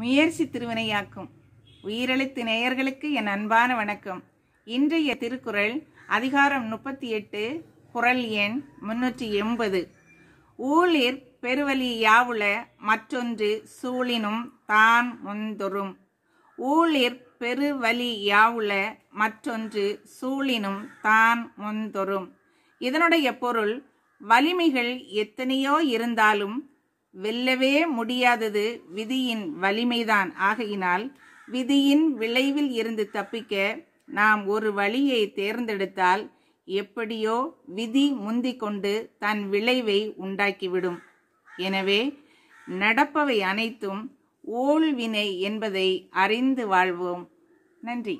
முயற்சி திருவினையாக்கும் உயிரெழுத்து நேயர்களுக்கு என் அன்பான வணக்கம் இன்றைய திருக்குறள் அதிகாரம் முப்பத்தி எட்டு குரல் எண் முன்னூற்றி எண்பது ஊழிர் பெருவலி யாவுல மற்றொன்று சூழினும் தான் முந்தொரும் ஊழிர் பெருவலி யாவுல மற்றொன்று சூழினும் தான் முந்தொரும் இதனுடைய பொருள் வலிமைகள் எத்தனையோ இருந்தாலும் வெல்லவே முடியாதது விதியின் வலிமைதான் ஆகையினால் விதியின் விளைவில் இருந்து தப்பிக்க நாம் ஒரு வழியை தேர்ந்தெடுத்தால் எப்படியோ விதி முந்திக்கொண்டு தன் விளைவை உண்டாக்கிவிடும் எனவே நடப்பவை அனைத்தும் ஓழ்வினை என்பதை அறிந்து வாழ்வோம் நன்றி